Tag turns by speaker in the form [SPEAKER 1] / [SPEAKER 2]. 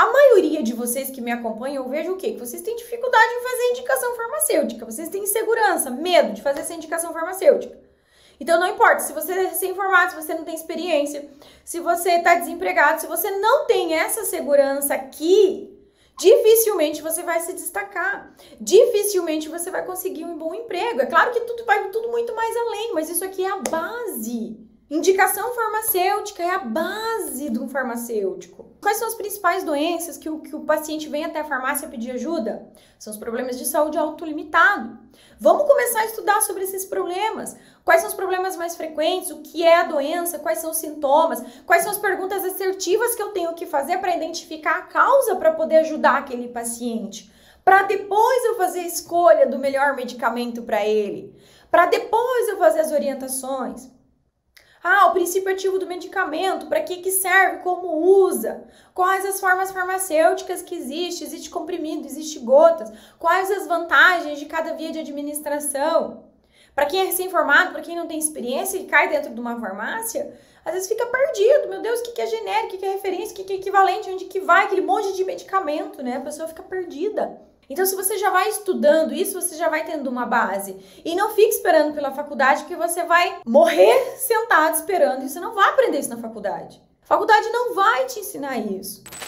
[SPEAKER 1] A maioria de vocês que me acompanham, eu vejo o quê? Que vocês têm dificuldade em fazer indicação farmacêutica, vocês têm insegurança, medo de fazer essa indicação farmacêutica. Então não importa se você é recém-formado, se você não tem experiência, se você está desempregado, se você não tem essa segurança aqui, dificilmente você vai se destacar. Dificilmente você vai conseguir um bom emprego. É claro que tudo vai tudo muito mais além, mas isso aqui é a base. Indicação farmacêutica é a base de um farmacêutico. Quais são as principais doenças que o, que o paciente vem até a farmácia pedir ajuda? São os problemas de saúde autolimitado. Vamos começar a estudar sobre esses problemas. Quais são os problemas mais frequentes? O que é a doença? Quais são os sintomas? Quais são as perguntas assertivas que eu tenho que fazer para identificar a causa para poder ajudar aquele paciente? Para depois eu fazer a escolha do melhor medicamento para ele? Para depois eu fazer as orientações? Ah, o princípio ativo do medicamento, para que, que serve, como usa, quais as formas farmacêuticas que existem? existe comprimido, existe gotas, quais as vantagens de cada via de administração. Para quem é recém-formado, para quem não tem experiência e cai dentro de uma farmácia, às vezes fica perdido. Meu Deus, o que, que é genérico, o que, que é referência, o que, que é equivalente, onde que vai aquele monte de medicamento, né? A pessoa fica perdida. Então, se você já vai estudando isso, você já vai tendo uma base. E não fique esperando pela faculdade porque você vai morrer sentado esperando. E você não vai aprender isso na faculdade. A faculdade não vai te ensinar isso.